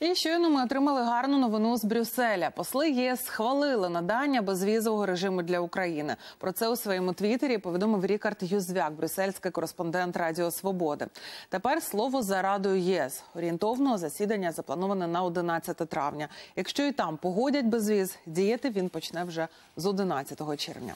І щойно ми отримали гарну новину з Брюсселя. Посли ЄС схвалили надання безвізового режиму для України. Про це у своєму твіттері повідомив Рікард Юзвяк, брюссельський кореспондент Радіо Свободи. Тепер слово за радою ЄС орієнтовно засідання заплановане на 11 травня. Якщо і там погодять безвіз, діяти він почне вже з 11 червня.